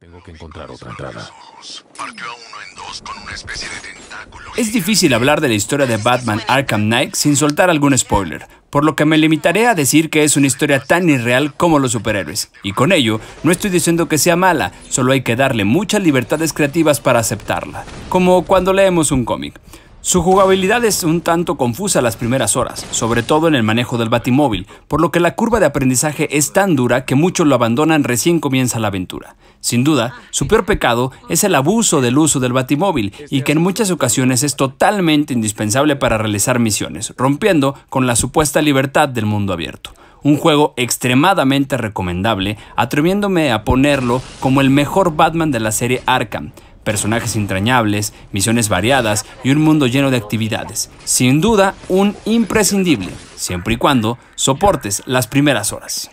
Tengo que encontrar otra entrada. Es difícil hablar de la historia de Batman Arkham Knight sin soltar algún spoiler, por lo que me limitaré a decir que es una historia tan irreal como los superhéroes. Y con ello, no estoy diciendo que sea mala, solo hay que darle muchas libertades creativas para aceptarla, como cuando leemos un cómic. Su jugabilidad es un tanto confusa las primeras horas, sobre todo en el manejo del batimóvil, por lo que la curva de aprendizaje es tan dura que muchos lo abandonan recién comienza la aventura. Sin duda, su peor pecado es el abuso del uso del batimóvil y que en muchas ocasiones es totalmente indispensable para realizar misiones, rompiendo con la supuesta libertad del mundo abierto un juego extremadamente recomendable, atreviéndome a ponerlo como el mejor Batman de la serie Arkham, personajes entrañables, misiones variadas y un mundo lleno de actividades. Sin duda, un imprescindible, siempre y cuando soportes las primeras horas.